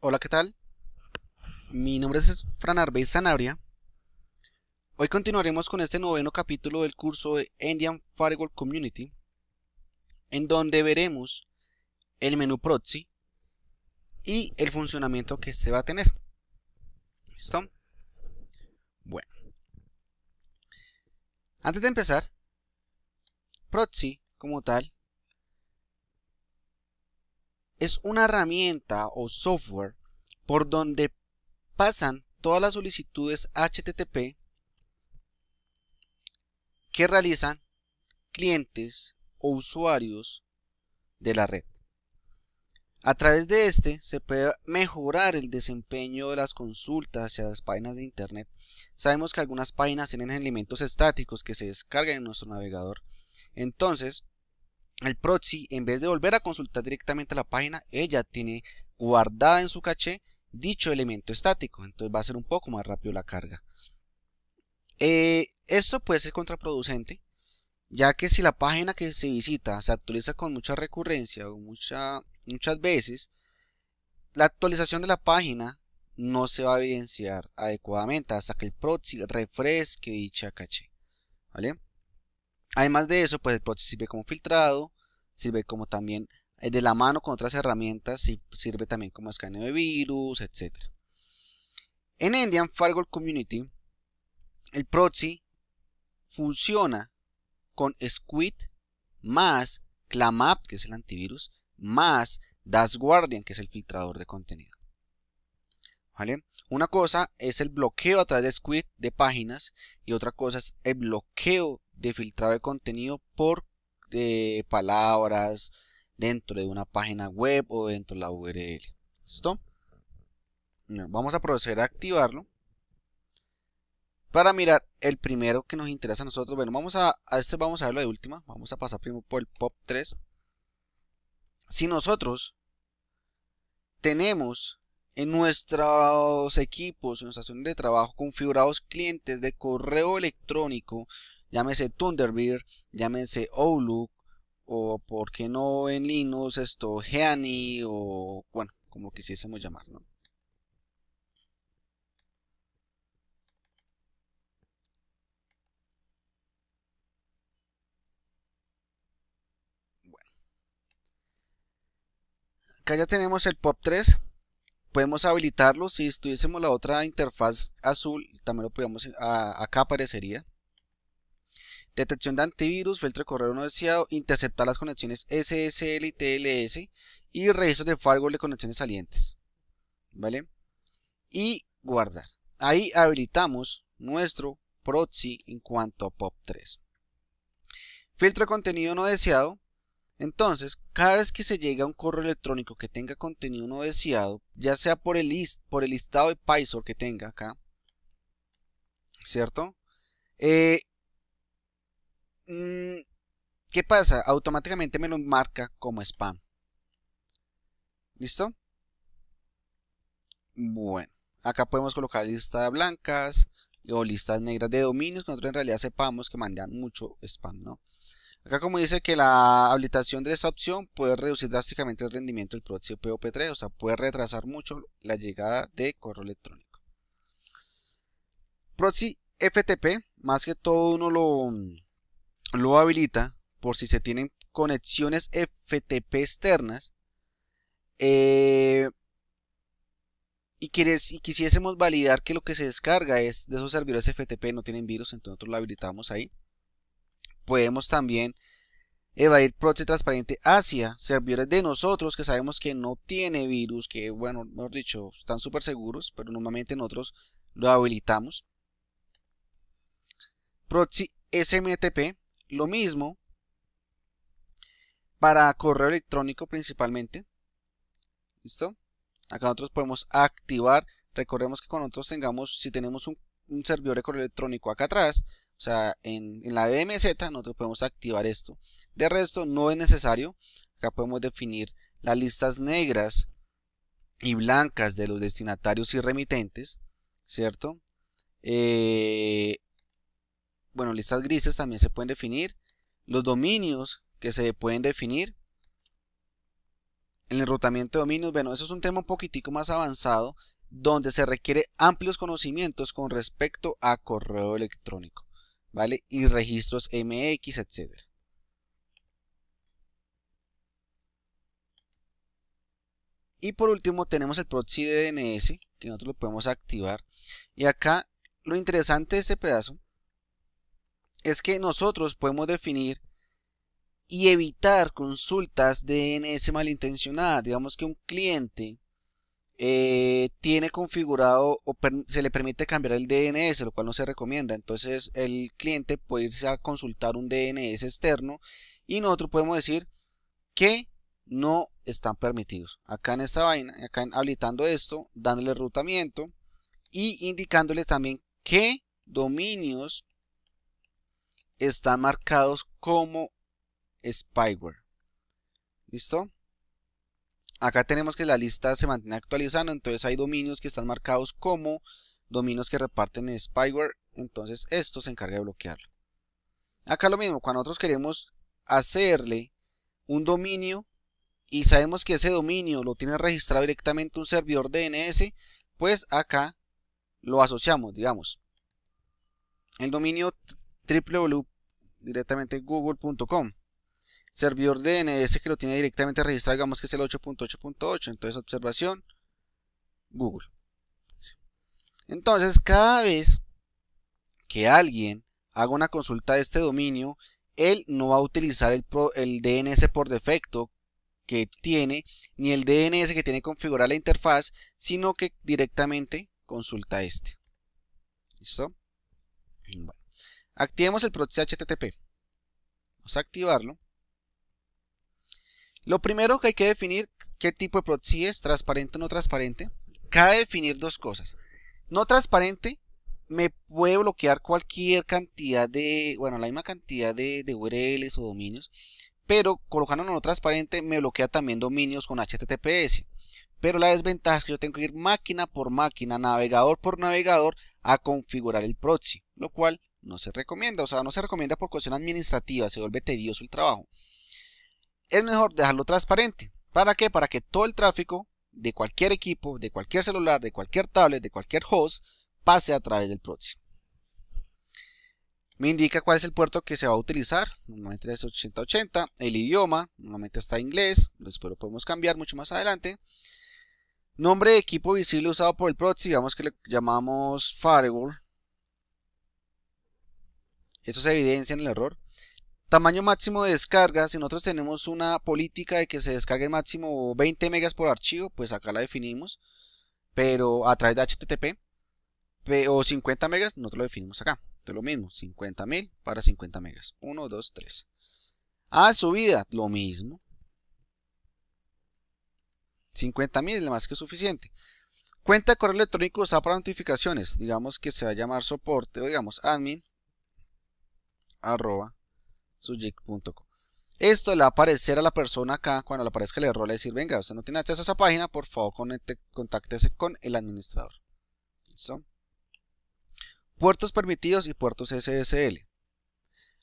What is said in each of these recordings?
Hola, ¿qué tal? Mi nombre es Fran Arbez Sanabria. Hoy continuaremos con este noveno capítulo del curso de Indian Firewall Community, en donde veremos el menú proxy y el funcionamiento que se este va a tener. ¿Listo? Bueno. Antes de empezar, proxy como tal es una herramienta o software por donde pasan todas las solicitudes HTTP que realizan clientes o usuarios de la red. A través de este se puede mejorar el desempeño de las consultas hacia las páginas de Internet. Sabemos que algunas páginas tienen elementos estáticos que se descargan en nuestro navegador. Entonces, el proxy, en vez de volver a consultar directamente la página, ella tiene guardada en su caché dicho elemento estático, entonces va a ser un poco más rápido la carga. Eh, esto puede ser contraproducente, ya que si la página que se visita se actualiza con mucha recurrencia o muchas veces, la actualización de la página no se va a evidenciar adecuadamente hasta que el proxy refresque dicha caché. ¿vale? Además de eso, pues el proxy sirve como filtrado, sirve como también eh, de la mano con otras herramientas y sirve también como escaneo de virus, etc. En Indian Fargo Community, el proxy funciona con Squid más Clamap, que es el antivirus, más Das Guardian, que es el filtrador de contenido. ¿Vale? Una cosa es el bloqueo a través de Squid de páginas y otra cosa es el bloqueo de filtrado de contenido por de eh, palabras, dentro de una página web o dentro de la URL. ¿Listo? Vamos a proceder a activarlo. Para mirar el primero que nos interesa a nosotros, bueno, vamos a, a este vamos a verlo de última, vamos a pasar primero por el POP3. Si nosotros tenemos en nuestros equipos, en nuestras estaciones de trabajo, configurados clientes de correo electrónico, llámese Thunderbird, llámese Outlook, o por qué no en Linux esto Geani o bueno, como quisiésemos llamarlo Bueno. Acá ya tenemos el POP3, podemos habilitarlo, si estuviésemos la otra interfaz azul, también lo podríamos, acá aparecería detección de antivirus, filtro de correo no deseado, interceptar las conexiones SSL y TLS y registro de firewall de conexiones salientes. ¿Vale? Y guardar. Ahí habilitamos nuestro proxy en cuanto a POP3. Filtro de contenido no deseado. Entonces, cada vez que se llega a un correo electrónico que tenga contenido no deseado, ya sea por el, list, por el listado de Pysor que tenga acá, ¿cierto? Eh, Mm, ¿Qué pasa? Automáticamente me lo marca como spam. ¿Listo? Bueno, acá podemos colocar listas blancas o listas negras de dominios que nosotros en realidad sepamos que mandan mucho spam, ¿no? Acá como dice que la habilitación de esta opción puede reducir drásticamente el rendimiento del proxy POP3, o sea, puede retrasar mucho la llegada de correo electrónico. Proxy FTP, más que todo uno lo, lo habilita por si se tienen conexiones FTP externas eh, y, y, quisiésemos validar que lo que se descarga es de esos servidores FTP no tienen virus, entonces lo habilitamos ahí. Podemos también evadir proxy transparente hacia servidores de nosotros que sabemos que no tiene virus, que bueno, mejor dicho, están súper seguros, pero normalmente nosotros lo habilitamos. Proxy SMTP lo mismo para correo electrónico principalmente. ¿Listo? Acá nosotros podemos activar. Recordemos que cuando nosotros tengamos, si tenemos un, servidor de correo electrónico acá atrás, o sea, en, la DMZ nosotros podemos activar esto. De resto, no es necesario. Acá podemos definir las listas negras y blancas de los destinatarios y remitentes, ¿cierto? Eh, bueno, listas grises también se pueden definir, los dominios que se pueden definir, el enrutamiento de dominios, bueno, eso es un tema un poquitico más avanzado, donde se requiere amplios conocimientos con respecto a correo electrónico, ¿vale? Y registros MX, etcétera. Y por último tenemos el proxy DNS, que nosotros lo podemos activar. Y acá lo interesante de este pedazo es que nosotros podemos definir y evitar consultas DNS malintencionadas. Digamos que un cliente eh, tiene configurado o se le permite cambiar el DNS, lo cual no se recomienda. Entonces el cliente puede irse a consultar un DNS externo y nosotros podemos decir que no están permitidos. Acá en esta vaina, acá habilitando esto, dándole rutamiento y indicándole también qué dominios están marcados como spyware. ¿Listo? Acá tenemos que la lista se mantiene actualizando, entonces hay dominios que están marcados como dominios que reparten spyware, entonces esto se encarga de bloquearlo. Acá lo mismo, cuando nosotros queremos hacerle un dominio y sabemos que ese dominio lo tiene registrado directamente un servidor DNS, pues acá lo asociamos, digamos. El dominio www directamente google.com servidor DNS que lo tiene directamente registrado digamos que es el 8.8.8 entonces observación Google entonces cada vez que alguien haga una consulta de este dominio él no va a utilizar el, DNS por defecto que tiene ni el DNS que tiene configurada la interfaz sino que directamente consulta este listo Activemos el proxy HTTP. Vamos a activarlo. Lo primero que hay que definir qué tipo de proxy es, transparente o no transparente. Cabe definir dos cosas. No transparente me puede bloquear cualquier cantidad de, bueno, la misma cantidad de, URLs o dominios, pero colocándolo no transparente me bloquea también dominios con HTTPS. Pero la desventaja es que yo tengo que ir máquina por máquina, navegador por navegador a configurar el proxy, lo cual no se recomienda, o sea, no se recomienda por cuestión administrativa, se vuelve tedioso el trabajo. Es mejor dejarlo transparente. ¿Para qué? Para que todo el tráfico de cualquier equipo, de cualquier celular, de cualquier tablet, de cualquier host, pase a través del proxy. Me indica cuál es el puerto que se va a utilizar, normalmente es 8080, el idioma, normalmente está inglés, después lo podemos cambiar mucho más adelante. Nombre de equipo visible usado por el proxy, digamos que le llamamos firewall, eso se evidencia en el error. Tamaño máximo de descarga, si nosotros tenemos una política de que se descargue máximo 20 megas por archivo, pues acá la definimos, pero a través de HTTP, o 50 megas, nosotros lo definimos acá. Entonces lo mismo, 50.000 para 50 megas. 1, 2, 3. Ah, subida, lo mismo. 50.000 es más que suficiente. Cuenta de correo electrónico usada para notificaciones. Digamos que se va a llamar soporte o digamos admin arroba Esto le va a aparecer a la persona acá, cuando le aparezca el error, le va a decir, venga, usted no tiene acceso a esa página, por favor contáctese con el administrador. ¿Listo? Puertos permitidos y puertos SSL.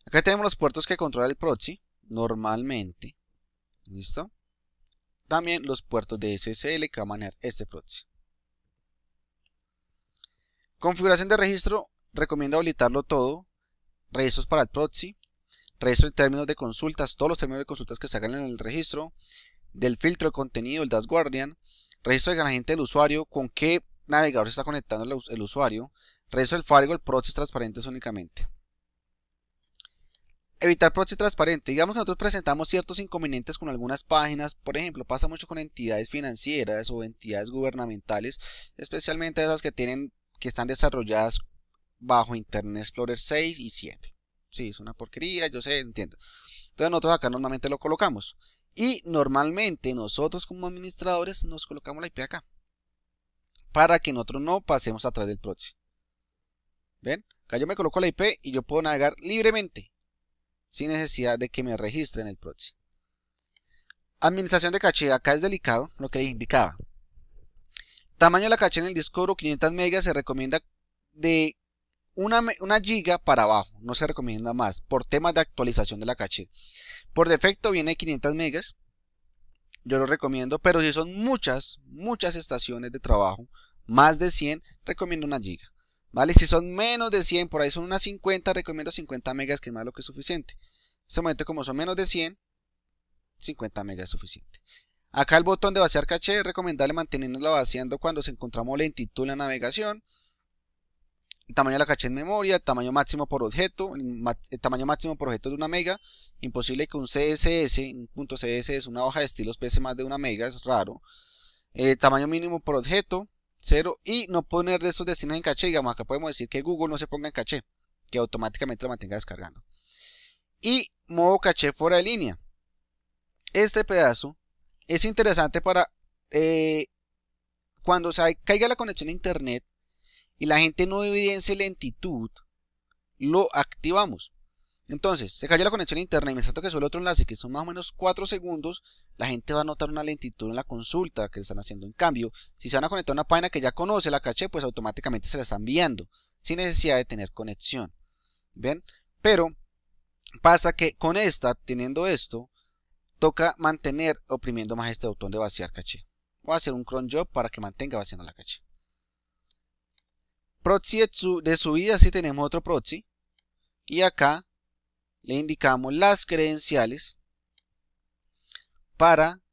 Acá tenemos los puertos que controla el proxy, normalmente. ¿Listo? También los puertos de SSL que va a manejar este proxy. Configuración de registro, recomiendo habilitarlo todo, registros para el proxy, registro en términos de consultas, todos los términos de consultas que se hagan en el registro, del filtro de contenido, el Dash Guardian, registro de la gente del usuario, con qué navegador se está conectando el, usuario, registro del firewall, el proxy transparentes únicamente. Evitar proxy transparente. Digamos que nosotros presentamos ciertos inconvenientes con algunas páginas, por ejemplo, pasa mucho con entidades financieras o entidades gubernamentales, especialmente esas que tienen que están desarrolladas bajo Internet Explorer 6 y 7. Sí, es una porquería, yo sé, entiendo. Entonces nosotros acá normalmente lo colocamos. Y normalmente nosotros como administradores nos colocamos la IP acá. Para que nosotros no pasemos atrás del proxy. ¿Ven? Acá yo me coloco la IP y yo puedo navegar libremente. Sin necesidad de que me registren el proxy. Administración de caché. Acá es delicado lo que les indicaba. Tamaño de la caché en el disco duro 500 megas se recomienda de una, giga para abajo, no se recomienda más, por temas de actualización de la caché. Por defecto viene 500 megas, yo lo recomiendo, pero si son muchas, muchas estaciones de trabajo, más de 100, recomiendo una giga. ¿Vale? Si son menos de 100, por ahí son unas 50, recomiendo 50 megas, que es más lo que es suficiente. En este momento, como son menos de 100, 50 megas es suficiente. Acá el botón de vaciar caché, recomendable mantenernosla vaciando cuando se encontramos lentitud en la navegación tamaño de la caché en memoria, tamaño máximo por objeto, eh, tamaño máximo por objeto de una mega, imposible que un CSS, un punto CSS, una hoja de estilos pese más de una mega, es raro, eh, tamaño mínimo por objeto, cero, y no poner de estos destinos en caché, digamos, acá podemos decir que Google no se ponga en caché, que automáticamente lo mantenga descargando. Y modo caché fuera de línea. Este pedazo es interesante para eh, cuando caiga la conexión a internet y la gente no evidencia lentitud, lo activamos. Entonces, se cayó la conexión interna y me salto que suele otro enlace, que son más o menos 4 segundos, la gente va a notar una lentitud en la consulta que están haciendo. En cambio, si se van a conectar a una página que ya conoce la caché, pues automáticamente se la están viendo, sin necesidad de tener conexión. ¿Ven? Pero pasa que con esta, teniendo esto, toca mantener oprimiendo más este botón de vaciar caché. Voy a hacer un cron job para que mantenga vaciando la caché. Proxy de subida si tenemos otro proxy. Y acá le indicamos las credenciales para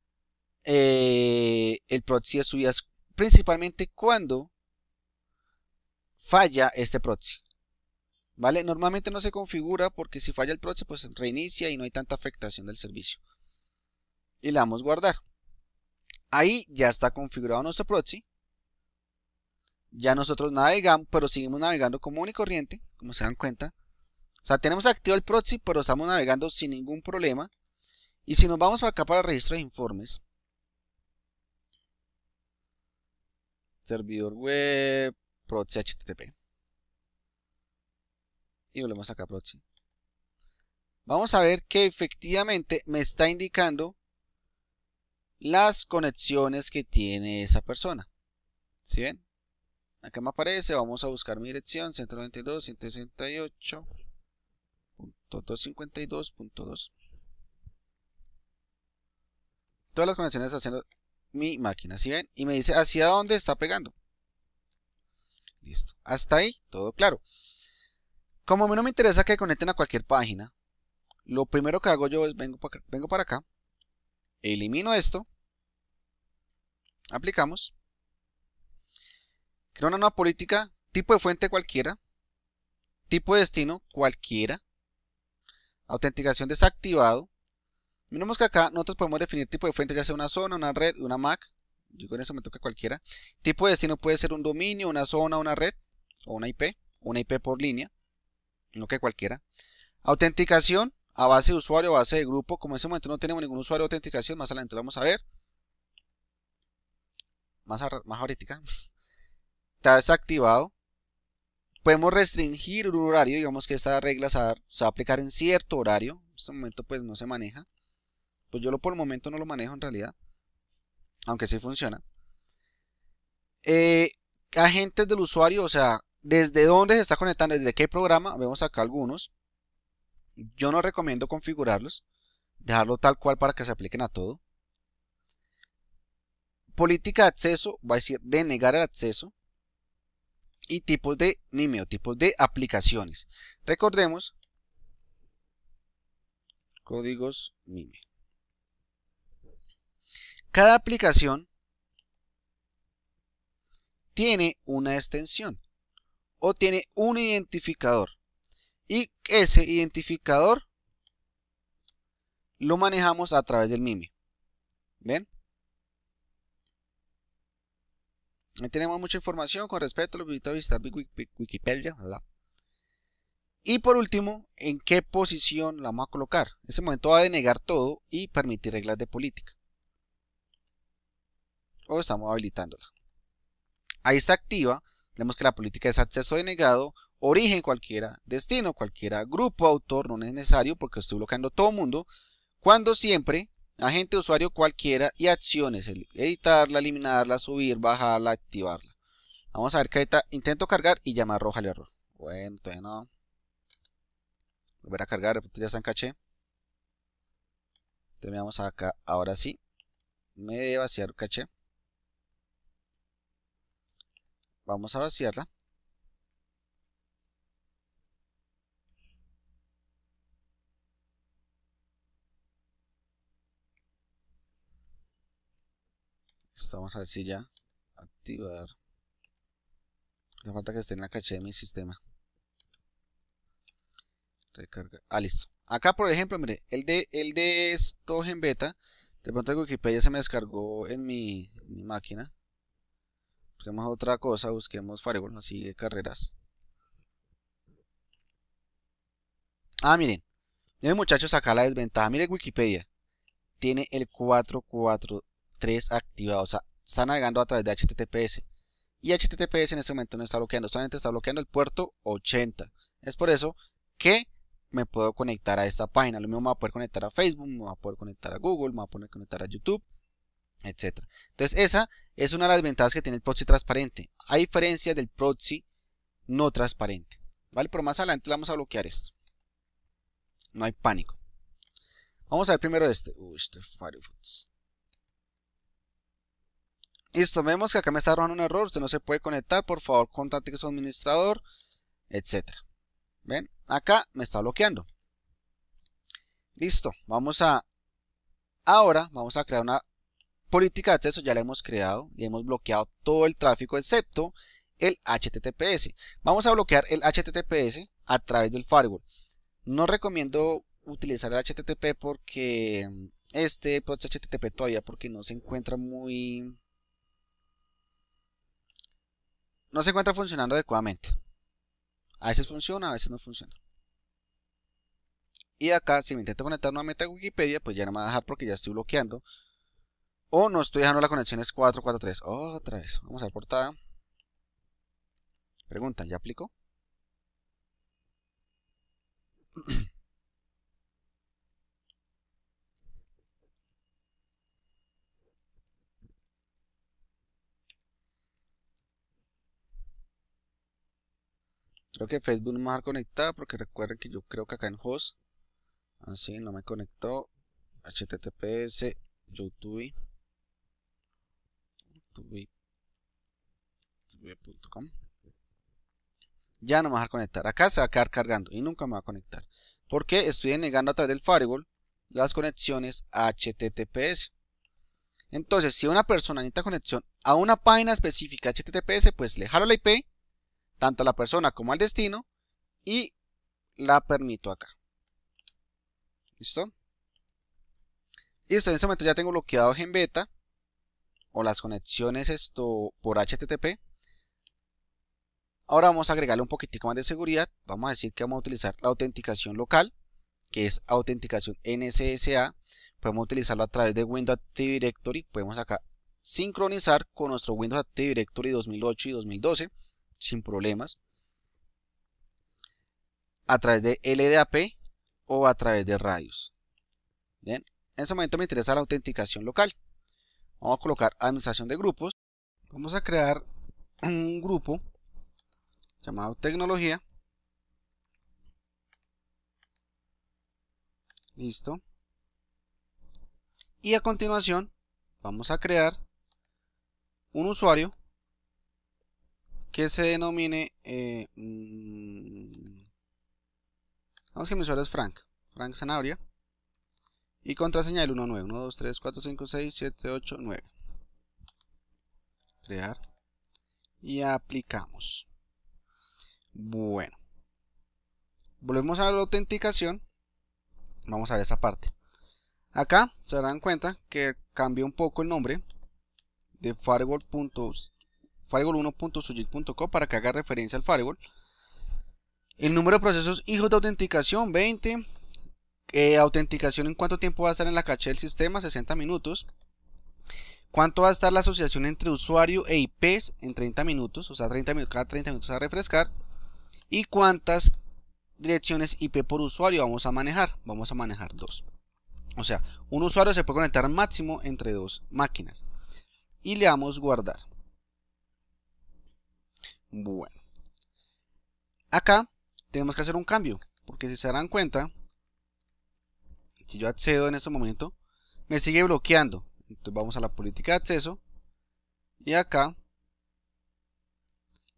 eh, el proxy de subidas, principalmente cuando falla este proxy. ¿Vale? Normalmente no se configura porque si falla el proxy, pues reinicia y no hay tanta afectación del servicio. Y le damos guardar. Ahí ya está configurado nuestro proxy ya nosotros navegamos, pero seguimos navegando común y corriente, como se dan cuenta. O sea, tenemos activo el proxy, pero estamos navegando sin ningún problema. Y si nos vamos acá para registro de informes, servidor web, proxy HTTP. Y volvemos acá a proxy. Vamos a ver que efectivamente me está indicando las conexiones que tiene esa persona. ¿Sí ven? Acá me aparece, vamos a buscar mi dirección, 192, Todas las conexiones hacen haciendo mi máquina, ¿sí ven? Y me dice hacia dónde está pegando. Listo. Hasta ahí, todo claro. Como a mí no me interesa que conecten a cualquier página, lo primero que hago yo es vengo vengo para acá elimino esto, aplicamos creo una nueva política, tipo de fuente cualquiera, tipo de destino cualquiera, autenticación desactivado. Miremos que acá nosotros podemos definir tipo de fuente, ya sea una zona, una red, una MAC. Yo con eso me que cualquiera. Tipo de destino puede ser un dominio, una zona, una red, o una IP, una IP por línea, lo que cualquiera. Autenticación a base de usuario, a base de grupo. Como en ese momento no tenemos ningún usuario de autenticación, más adelante vamos a ver. Más, a, más ahorita está desactivado, podemos restringir un horario, digamos que esta regla se va, a aplicar en cierto horario, en este momento pues no se maneja, pues yo lo por el momento no lo manejo en realidad, aunque sí funciona. Eh, agentes del usuario, o sea, desde dónde se está conectando, desde qué programa, vemos acá algunos, yo no recomiendo configurarlos, dejarlo tal cual para que se apliquen a todo. Política de acceso, va a decir denegar el acceso, y tipos de o tipos de aplicaciones. Recordemos códigos MIME. Cada aplicación tiene una extensión o tiene un identificador y ese identificador lo manejamos a través del MIME. ¿Ven? tenemos mucha información con respecto, los invito a visitar Wikipedia. Y por último, en qué posición la vamos a colocar. En este momento va a denegar todo y permitir reglas de política. O estamos habilitándola. Ahí está activa. Vemos que la política es acceso denegado, origen cualquiera, destino cualquiera, grupo autor, no es necesario porque estoy bloqueando todo el mundo. Cuando siempre agente usuario cualquiera y acciones, editarla, eliminarla, subir, bajarla, activarla. Vamos a ver que intento cargar y llama roja el error. Bueno, no. Volver a cargar, ya está en caché. Terminamos acá, ahora sí. Me debe vaciar caché. Vamos a vaciarla. Estamos pues, a ver si ya activar. Le falta que esté en la caché de mi sistema. Recarga. Ah, listo. Acá, por ejemplo, mire, el de, el de esto en beta. De pronto Wikipedia se me descargó en mi, máquina. Busquemos otra cosa, busquemos Firewall, Así de carreras. Ah, miren. Miren muchachos, acá la desventaja. Mire Wikipedia. Tiene el 442 3 activado, o sea, está navegando a través de HTTPS. Y HTTPS en este momento no está bloqueando, solamente está bloqueando el puerto 80. Es por eso que me puedo conectar a esta página. Lo mismo me va a poder conectar a Facebook, me va a poder conectar a Google, me va a poder conectar a YouTube, etc. Entonces, esa es una de las ventajas que tiene el proxy transparente, a diferencia del proxy no transparente. ¿Vale? Pero más adelante vamos a bloquear esto. No hay pánico. Vamos a ver primero este. Uy, este Firefox. Listo, vemos que acá me está arrojando un error, usted no se puede conectar, por favor contacte con su administrador, etcétera. ¿Ven? Acá me está bloqueando. Listo, vamos a... Ahora vamos a crear una política de acceso, ya la hemos creado y hemos bloqueado todo el tráfico excepto el HTTPS. Vamos a bloquear el HTTPS a través del firewall. No recomiendo utilizar el HTTP porque este ser pues, HTTP todavía porque no se encuentra muy no se encuentra funcionando adecuadamente. A veces funciona, a veces no funciona. Y acá, si me intento conectar nuevamente a Wikipedia, pues ya no me va a dejar porque ya estoy bloqueando. O no estoy dejando la conexión es 443. otra vez. Vamos a la portada. Pregunta, ¿ya aplico? Creo que Facebook no me va a dejar porque recuerden que yo creo que acá en host. Así, ah, no me conectó. HTTPS, YouTube. YouTube.com. Ya no me va a dejar conectar. Acá se va a quedar cargando y nunca me va a conectar. Porque estoy negando a través del firewall las conexiones HTTPS. Entonces, si una persona necesita conexión a una página específica HTTPS, pues le jalo la IP tanto a la persona como al destino y la permito acá. ¿Listo? Listo, en este momento ya tengo bloqueado beta o las conexiones esto por HTTP. Ahora vamos a agregarle un poquitico más de seguridad. Vamos a decir que vamos a utilizar la autenticación local, que es autenticación NSSA. Podemos utilizarlo a través de Windows Active Directory. Podemos acá sincronizar con nuestro Windows Active Directory 2008 y 2012 sin problemas a través de LDAP o a través de radios. en ese momento me interesa la autenticación local. Vamos a colocar administración de grupos. Vamos a crear un grupo llamado tecnología. Listo. Y a continuación vamos a crear un usuario que se denomine eh, mm, vamos que mi usuario es Frank Frank Zanabria y contraseña el 19 1, 2, 3, 4, 5, 6, 7, 8, 9 crear y aplicamos bueno volvemos a la autenticación vamos a ver esa parte acá se darán cuenta que cambió un poco el nombre de firewall.us firewall1.sujic.co para que haga referencia al firewall. El número de procesos hijos de autenticación, 20. Eh, autenticación en cuánto tiempo va a estar en la caché del sistema, 60 minutos. ¿Cuánto va a estar la asociación entre usuario e IPs en 30 minutos? O sea, cada 30 minutos a refrescar. ¿Y cuántas direcciones IP por usuario vamos a manejar? Vamos a manejar dos. O sea, un usuario se puede conectar máximo entre dos máquinas. Y le damos guardar. Bueno. Acá tenemos que hacer un cambio, porque si se darán cuenta, si yo accedo en este momento, me sigue bloqueando. Entonces vamos a la política de acceso y acá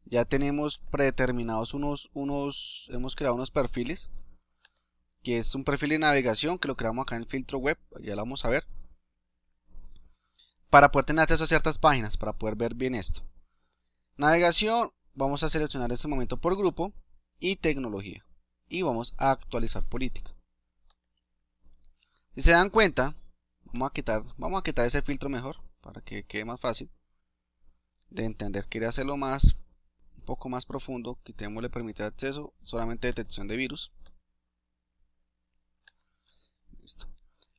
ya tenemos predeterminados unos, unos, hemos creado unos perfiles, que es un perfil de navegación que lo creamos acá en el filtro web, ya lo vamos a ver, para poder tener acceso a ciertas páginas, para poder ver bien esto. Navegación, vamos a seleccionar este momento por grupo y tecnología y vamos a actualizar política si se dan cuenta vamos a quitar vamos a quitar ese filtro mejor para que quede más fácil de entender quiere hacerlo más un poco más profundo le permite acceso solamente detección de virus listo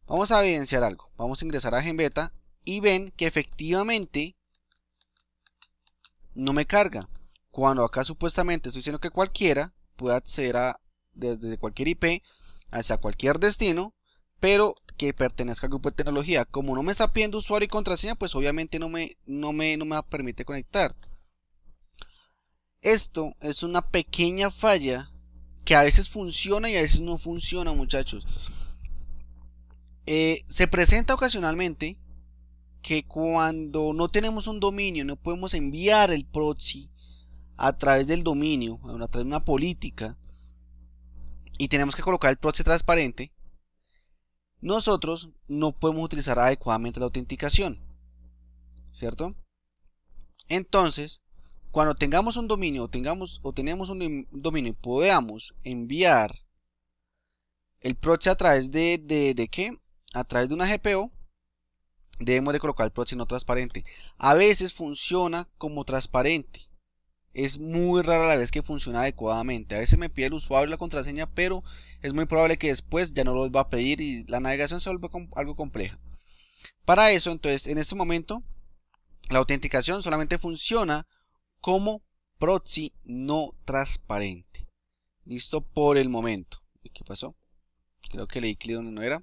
vamos a evidenciar algo vamos a ingresar a Genbeta y ven que efectivamente no me carga cuando acá supuestamente estoy diciendo que cualquiera puede acceder a, desde cualquier IP hacia cualquier destino, pero que pertenezca al grupo de tecnología. Como no me está pidiendo usuario y contraseña, pues obviamente no me, no me, no me permite conectar. Esto es una pequeña falla que a veces funciona y a veces no funciona, muchachos. Eh, se presenta ocasionalmente que cuando no tenemos un dominio, no podemos enviar el proxy a través del dominio, a través de una política, y tenemos que colocar el proxy transparente, nosotros no podemos utilizar adecuadamente la autenticación. ¿Cierto? Entonces, cuando tengamos un dominio o, tengamos, o tenemos un em-, dominio y podamos enviar el proxy a través de, de, de qué? A través de una GPO, debemos de colocar el proxy no transparente. A veces funciona como transparente, es muy rara la vez que funciona adecuadamente. A veces me pide el usuario y la contraseña, pero es muy probable que después ya no lo va a pedir y la navegación se vuelve algo compleja. Para eso, entonces, en este momento, la autenticación solamente funciona como proxy no transparente. Listo por el momento. ¿Qué pasó? Creo que leí clic donde no era.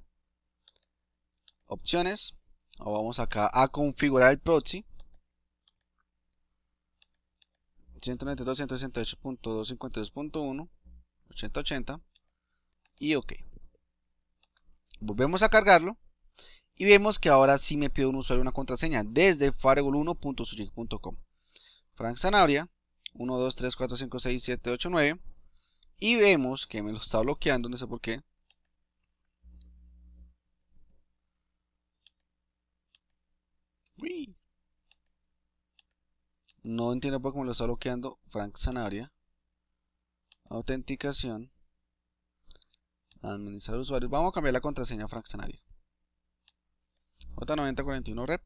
Opciones. vamos acá a configurar el proxy. 192.168.252.1 8080 y ok volvemos a cargarlo y vemos que ahora sí me pide un usuario una contraseña desde firewall1.sujic.com Frank Sanabria 123456789 y vemos que me lo está bloqueando, no sé por qué no entiendo por qué me lo está bloqueando Frank Sanaria. Autenticación. Administrar usuarios. Vamos a cambiar la contraseña Frank Sanaria. J9041 rep.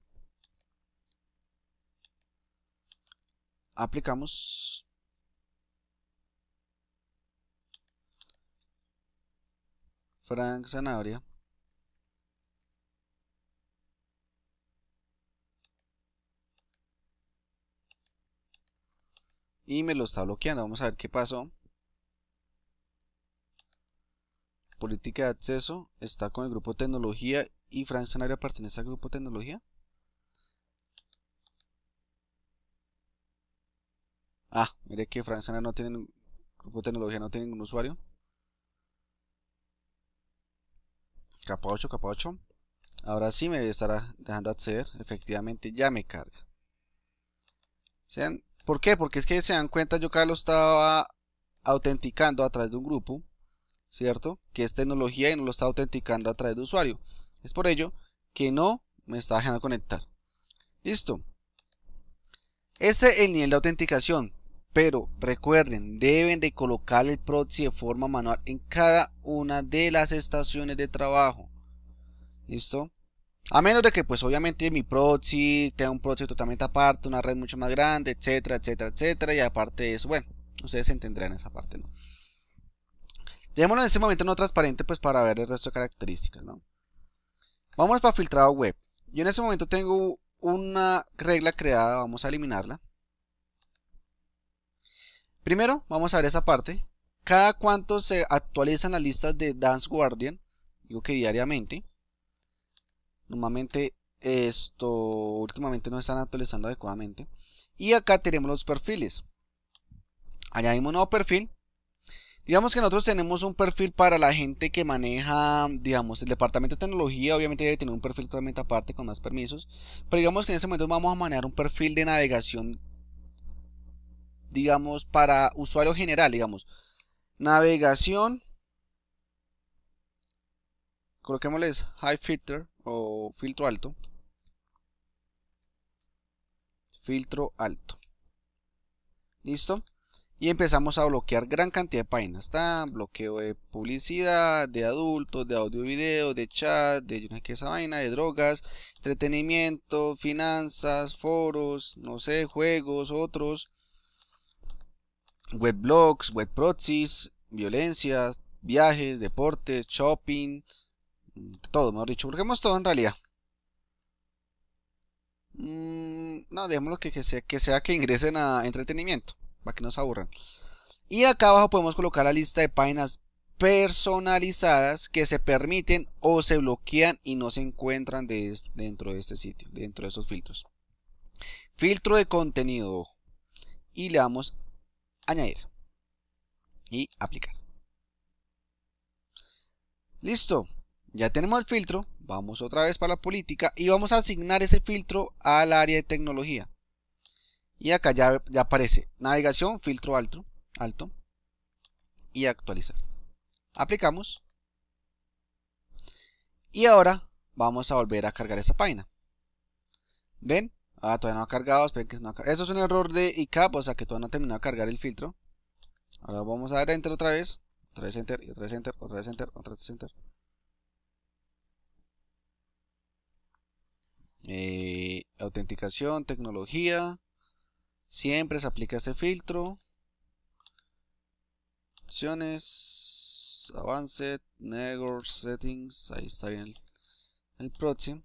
Aplicamos. Frank Sanabria y me lo está bloqueando. Vamos a ver qué pasó. Política de acceso está con el grupo tecnología y Frank pertenece al grupo tecnología. Ah, mire que Frank no tiene grupo tecnología, no tiene ningún usuario. Capa 8, capa 8. Ahora sí me estará dejando acceder. Efectivamente ya me carga. Sean ¿Por qué? Porque es que se dan cuenta, yo lo estaba autenticando a través de un grupo, ¿cierto? Que es tecnología y no lo está autenticando a través de usuario. Es por ello que no me está dejando conectar. Listo. Ese es el nivel de autenticación. Pero recuerden, deben de colocar el proxy de forma manual en cada una de las estaciones de trabajo. ¿Listo? A menos de que pues obviamente mi proxy tenga un proxy totalmente aparte, una red mucho más grande, etcétera, etcétera, etcétera. Y aparte de eso, bueno, ustedes entenderán esa parte, ¿no? Dejémoslo en ese momento no transparente pues para ver el resto de características, ¿no? Vamos para filtrado web. Yo en ese momento tengo una regla creada, vamos a eliminarla. Primero, vamos a ver esa parte. Cada cuánto se actualizan las listas de Dance Guardian, digo que diariamente. Normalmente esto últimamente no están actualizando adecuadamente. Y acá tenemos los perfiles. Añadimos un nuevo perfil. Digamos que nosotros tenemos un perfil para la gente que maneja, digamos, el departamento de tecnología. Obviamente debe tener un perfil totalmente aparte con más permisos. Pero digamos que en este momento vamos a manejar un perfil de navegación, digamos, para usuario general, digamos. Navegación. Coloquémosles high filter o filtro alto. Filtro alto. ¿Listo? Y empezamos a bloquear gran cantidad de páginas. bloqueo de publicidad, de adultos, de audio video, de chat, de una que esa vaina, de drogas, entretenimiento, finanzas, foros, no sé, juegos, otros, web blogs, web proxies, violencias, viajes, deportes, shopping, todo, mejor dicho, burguemos todo en realidad. Mm, no, dejémoslo que, que, sea, que ingresen a entretenimiento, para que no se aburran. Y acá abajo podemos colocar la lista de páginas personalizadas que se permiten o se bloquean y no se encuentran dentro de este sitio, dentro de esos filtros. Filtro de contenido. Y le damos añadir. Y aplicar. Listo. Ya tenemos el filtro, vamos otra vez para la política y vamos a asignar ese filtro al área de tecnología. Y acá ya, aparece navegación, filtro alto, alto y actualizar. Aplicamos. Y ahora vamos a volver a cargar esa página. ¿Ven? Ah, todavía no ha cargado, esperen que no ha cargado. Eso es un error de ICAP, o sea que todavía no ha terminado de cargar el filtro. Ahora vamos a dar Enter otra vez. Otra vez Enter, y otra vez Enter, otra vez Enter, otra vez Enter. Eh, autenticación, tecnología, siempre se aplica este filtro, opciones, avance, network settings, ahí está bien el, el proxy.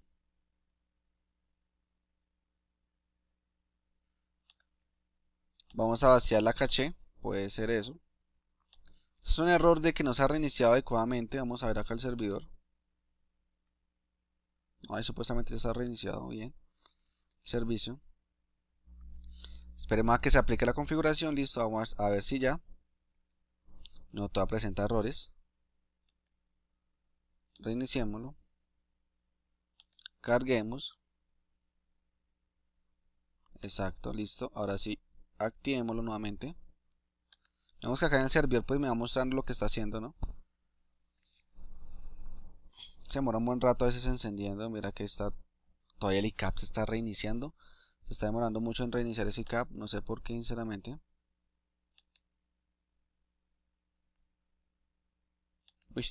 Vamos a vaciar la caché, puede ser eso. Es un error de que no se ha reiniciado adecuadamente, vamos a ver acá el servidor. Ahí supuestamente ha reiniciado bien. Servicio. Esperemos a que se aplique la configuración. Listo, vamos a ver si ya. No te va errores. Reiniciémoslo. Carguemos. Exacto, listo. Ahora sí, activémoslo nuevamente. Vemos que acá en el servidor pues me va mostrar lo que está haciendo, ¿no? se demora un buen rato a veces encendiendo. Mira que está todavía el ICAP se está reiniciando. Se está demorando mucho en reiniciar ese ICAP. No sé por qué, sinceramente. Uy.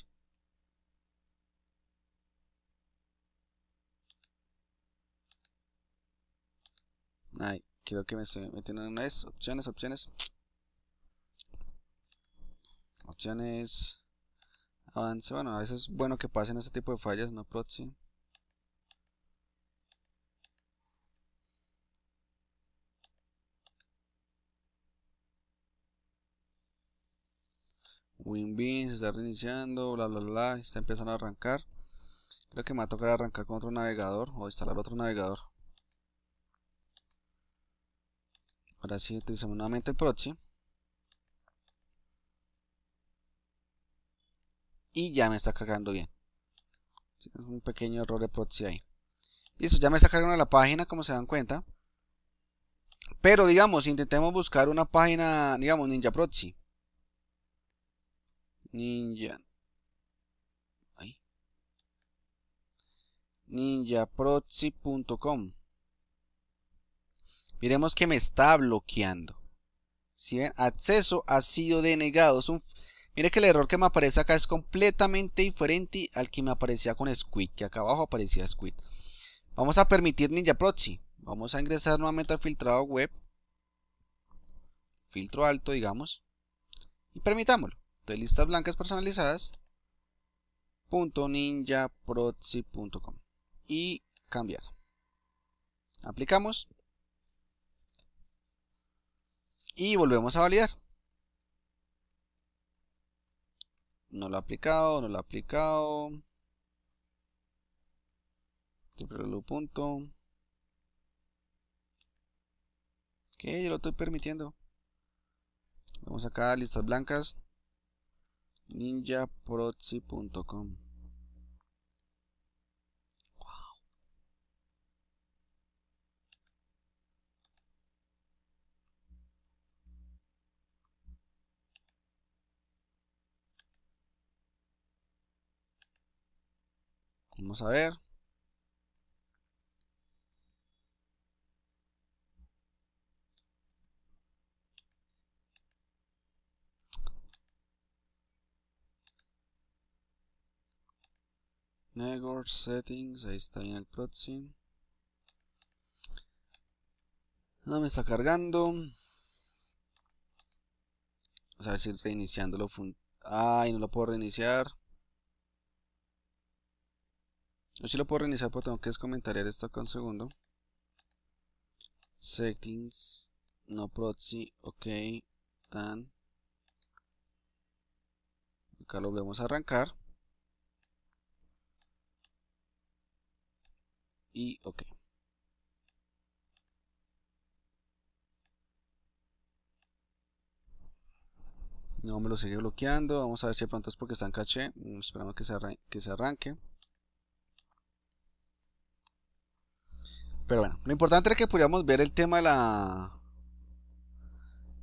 Ay, creo que me estoy metiendo en una vez. Opciones, opciones. Opciones avance. Bueno, a veces es bueno que pasen este tipo de fallas, no proxy. WinBin se está reiniciando, bla bla bla, está empezando a arrancar. Creo que me va a tocar arrancar con otro navegador o instalar otro navegador. Ahora sí, utilizamos nuevamente el proxy. y ya me está cargando bien. un pequeño error de proxy ahí. Listo, ya me está cargando la página, como se dan cuenta. Pero digamos, intentemos buscar una página, digamos, Ninja Proxy. Ninja. Ninja ninjaproxy.com Miremos que me está bloqueando. Si ven, acceso ha sido denegado. Es un, Mire que el error que me aparece acá es completamente diferente al que me aparecía con Squid, que acá abajo aparecía Squid. Vamos a permitir Ninja Proxy. Vamos a ingresar nuevamente al filtrado web. Filtro alto, digamos. Y permitámoslo. De listas blancas personalizadas. .ninjaproxy.com Y cambiar. Aplicamos. Y volvemos a validar. No lo ha aplicado, no lo ha aplicado. Triple punto. que yo lo estoy permitiendo. Vamos acá listas blancas. ninjaproxy.com Vamos a ver. Network settings, ahí está bien el proxy. No me está cargando. Vamos a ver si reiniciándolo. Ay, no lo puedo reiniciar. Yo sí lo puedo reiniciar, porque tengo que descomentar esto acá un segundo. Settings, no proxy, ok, tan. Acá lo volvemos a arrancar. Y ok. No me lo sigue bloqueando. Vamos a ver si de pronto es porque está en caché. Mm, esperamos que se, que se arranque. Pero bueno, lo importante era que pudiéramos ver el tema de la...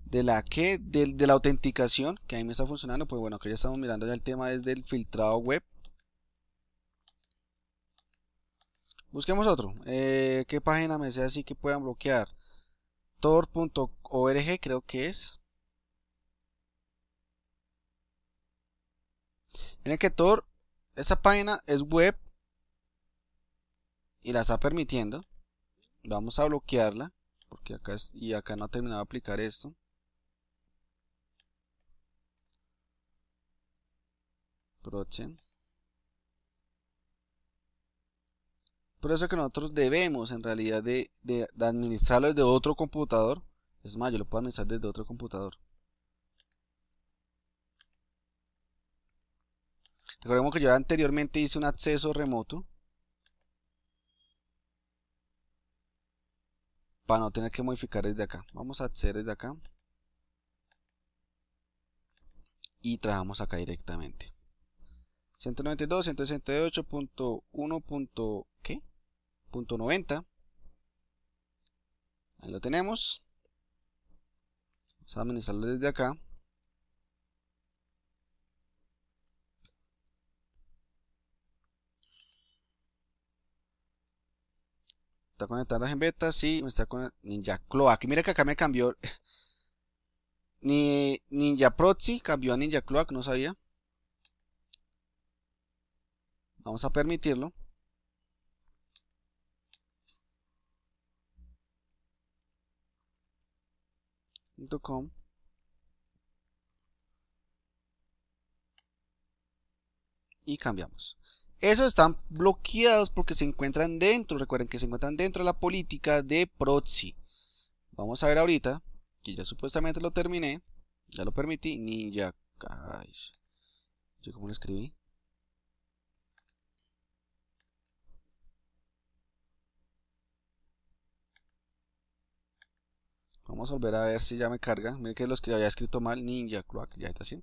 De la que, de, de, la autenticación, que ahí me está funcionando, pues bueno, que ya estamos mirando el tema desde el filtrado web. Busquemos otro. Eh, ¿Qué página me sea así que puedan bloquear? Tor.org creo que es. Miren que Tor, esa página es web y la está permitiendo vamos a bloquearla porque acá y acá no ha terminado de aplicar esto Prochen. por eso que nosotros debemos en realidad de, administrarlo desde otro computador es más yo lo puedo administrar desde otro computador recordemos que yo anteriormente hice un acceso remoto para no tener que modificar desde acá. Vamos a hacer desde acá. Y trabajamos acá directamente. 192.168.1.90 ¿Qué? 90. Ahí lo tenemos. Vamos a administrarlo desde acá. Está conectando las en beta, sí, me está con Ninja Cloak. Mira que acá me cambió. Ni Ninja Proxy cambió a Ninja Cloak, no sabía. Vamos a permitirlo. y cambiamos. Esos están bloqueados porque se encuentran dentro, recuerden que se encuentran dentro de la política de proxy. Vamos a ver ahorita, que ya supuestamente lo terminé, ya lo permití, ninja... Ay, ¿Yo cómo lo escribí? Vamos a volver a ver si ya me carga. Miren que los que había escrito mal, ninja, ya está así.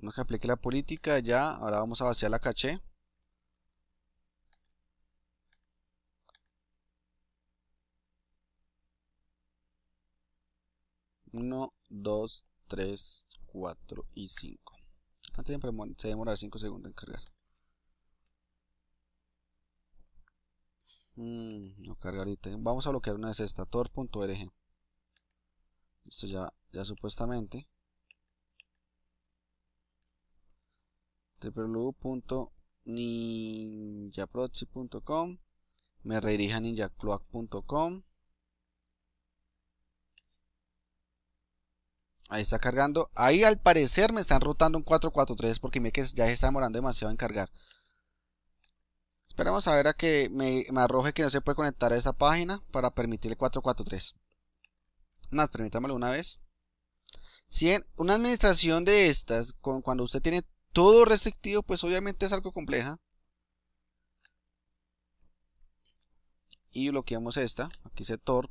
Una que aplique la política ya, ahora vamos a vaciar la caché. 1, 2, 3, 4 y 5. Antes se demora 5 segundos en cargar. Mm, no carga ahorita. Vamos a bloquear una de estas. Tor.org. Esto ya supuestamente. www.ninjaproxy.com me redirija a ninjacloak.com Ahí está cargando. Ahí al parecer me están rotando un 443 porque me que ya se está demorando demasiado en cargar. Esperamos a ver a que me, arroje que no se puede conectar a esa página para permitirle 443. Más, permítamelo una vez. Si en una administración de estas, con, cuando usted tiene todo restrictivo, pues obviamente es algo compleja. Y bloqueamos esta. Aquí dice tor.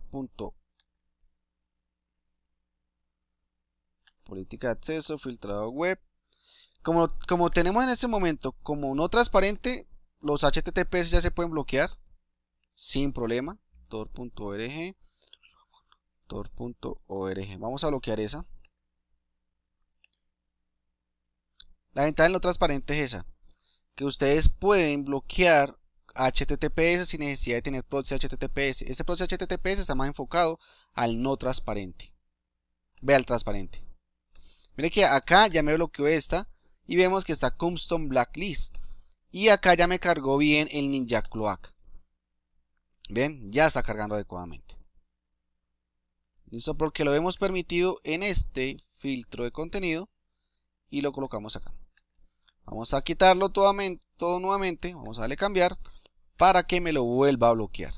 Política de acceso, filtrado web. Como, como tenemos en este momento como no transparente, los HTTPS ya se pueden bloquear sin problema. Tor.org. Tor.org. Vamos a bloquear esa. La ventaja en no transparente es esa, que ustedes pueden bloquear HTTPS sin necesidad de tener proxy HTTPS. Este proxy HTTPS está más enfocado al no transparente. Ve al transparente. Mire que acá ya me bloqueó esta y vemos que está custom blacklist. Y acá ya me cargó bien el Ninja Cloak. Ven, ya está cargando adecuadamente. Eso porque lo hemos permitido en este filtro de contenido y lo colocamos acá. Vamos a quitarlo todo nuevamente, vamos a darle cambiar para que me lo vuelva a bloquear.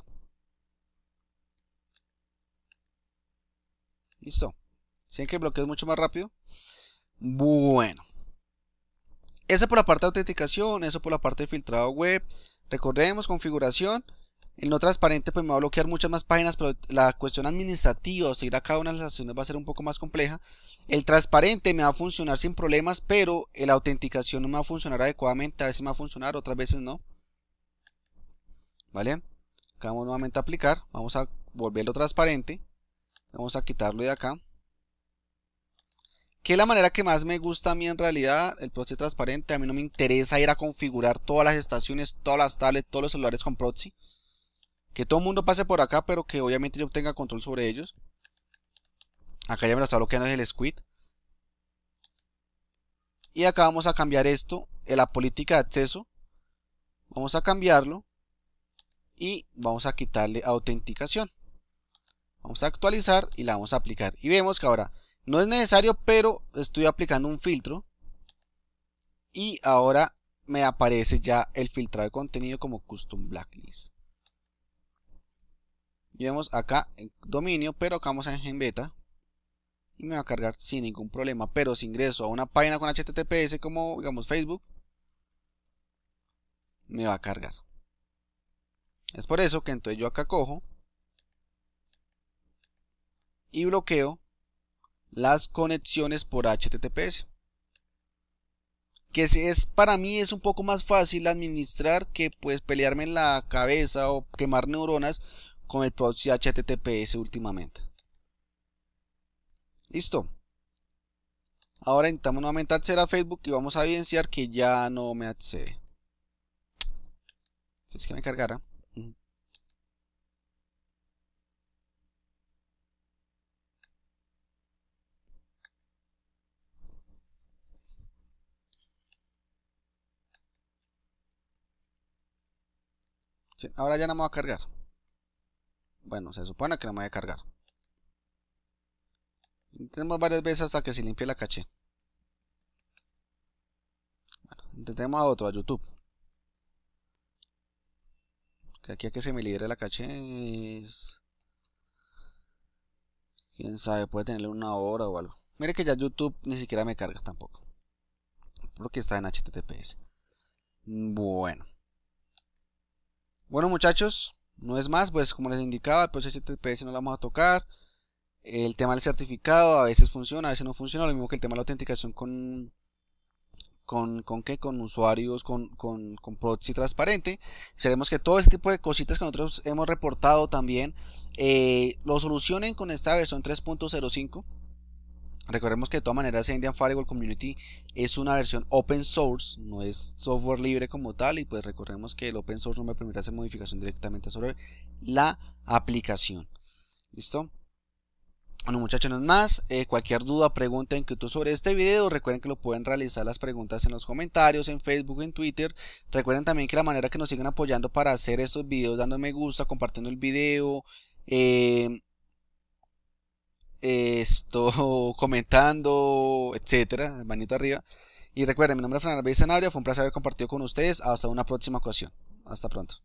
Listo. ¿Sí que el bloqueo es mucho más rápido? Bueno. Eso por la parte de autenticación, eso por la parte de filtrado web. Recordemos configuración el no transparente pues me va a bloquear muchas más páginas, pero la cuestión administrativa o seguir a cada una de las estaciones va a ser un poco más compleja. El transparente me va a funcionar sin problemas, pero la autenticación no me va a funcionar adecuadamente. A veces me va a funcionar, otras veces no. ¿Vale? Acá vamos nuevamente a aplicar. Vamos a volverlo transparente. Vamos a quitarlo de acá. Que es la manera que más me gusta a mí en realidad, el proxy transparente. A mí no me interesa ir a configurar todas las estaciones, todas las tablets, todos los celulares con proxy que todo el mundo pase por acá, pero que obviamente yo tenga control sobre ellos. Acá ya me lo está bloqueando el squid. Y acá vamos a cambiar esto, en eh, la política de acceso. Vamos a cambiarlo. Y vamos a quitarle autenticación. Vamos a actualizar y la vamos a aplicar. Y vemos que ahora no es necesario, pero estoy aplicando un filtro. Y ahora me aparece ya el filtrado de contenido como Custom Blacklist y vemos acá en dominio, pero acá vamos a en beta y me va a cargar sin ningún problema. Pero si ingreso a una página con HTTPS como digamos Facebook, me va a cargar. Es por eso que entonces yo acá cojo y bloqueo las conexiones por HTTPS. Que es, para mí es un poco más fácil administrar que pues pelearme en la cabeza o quemar neuronas con el proxy HTTPS últimamente. Listo. Ahora intentamos nuevamente acceder a Facebook y vamos a evidenciar que ya no me accede. Si es que me cargara. ahora ya no me va a cargar. Bueno, se supone que no me voy a cargar. Intentemos varias veces hasta que se limpie la caché. Bueno, intentemos a otro, a YouTube. Que aquí a que se me libere la caché es... Quién sabe, puede tenerle una hora o algo. Mire que ya YouTube ni siquiera me carga tampoco. Porque está en HTTPS. Bueno. Bueno muchachos, no es más, pues como les indicaba, el proceso TPS no lo vamos a tocar. El tema del certificado a veces funciona, a veces no funciona. Lo mismo que el tema de la autenticación con, con, con, ¿qué? con usuarios, con, con, proxy transparente. seremos que todo este tipo de cositas que nosotros hemos reportado también eh, lo solucionen con esta versión 3.05. Recordemos que de todas maneras Indian Firewall Community es una versión open source, no es software libre como tal y pues recordemos que el open source no me permite hacer modificación directamente sobre la aplicación. ¿Listo? Bueno muchachos, no es más, eh, cualquier duda, pregunta, inquietud sobre este video, recuerden que lo pueden realizar las preguntas en los comentarios, en Facebook, en Twitter. Recuerden también que la manera que nos sigan apoyando para hacer estos videos, dando me gusta, compartiendo el video, eh, eh, esto, comentando, etcétera, manito arriba. Y recuerden, mi nombre es Fernando Sanabria, fue un placer haber compartido con ustedes. Hasta una próxima ocasión. Hasta pronto.